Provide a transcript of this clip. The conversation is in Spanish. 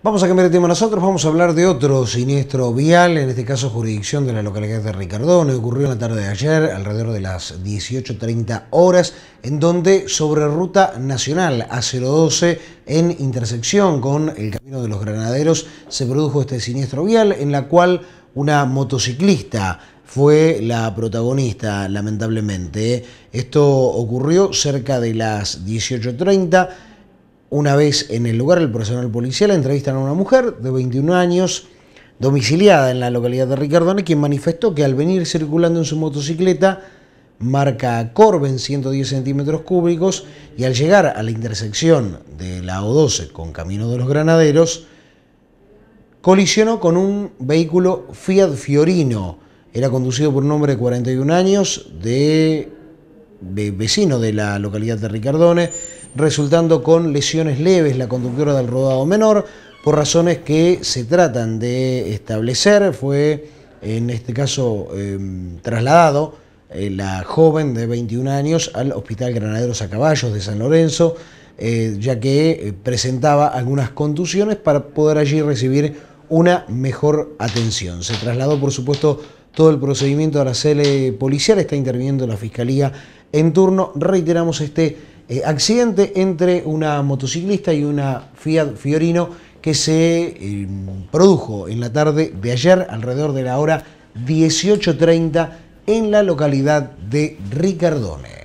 Vamos a cambiar de tema nosotros, vamos a hablar de otro siniestro vial, en este caso jurisdicción de la localidad de Ricardone, ocurrió en la tarde de ayer, alrededor de las 18.30 horas, en donde sobre ruta nacional A012, en intersección con el Camino de los Granaderos, se produjo este siniestro vial en la cual una motociclista fue la protagonista, lamentablemente. Esto ocurrió cerca de las 18.30 una vez en el lugar, el personal policial entrevistan a una mujer de 21 años, domiciliada en la localidad de Ricardone, quien manifestó que al venir circulando en su motocicleta, marca Corben 110 centímetros cúbicos y al llegar a la intersección de la O12 con Camino de los Granaderos, colisionó con un vehículo Fiat Fiorino. Era conducido por un hombre de 41 años, de, vecino de la localidad de Ricardone, resultando con lesiones leves la conductora del rodado menor, por razones que se tratan de establecer. Fue, en este caso, em, trasladado eh, la joven de 21 años al Hospital Granaderos a Caballos de San Lorenzo, eh, ya que eh, presentaba algunas contusiones para poder allí recibir una mejor atención. Se trasladó, por supuesto, todo el procedimiento a la sede policial, está interviniendo la Fiscalía en turno. Reiteramos este eh, accidente entre una motociclista y una Fiat Fiorino que se em, produjo en la tarde de ayer, alrededor de la hora 18.30, en la localidad de Ricardones.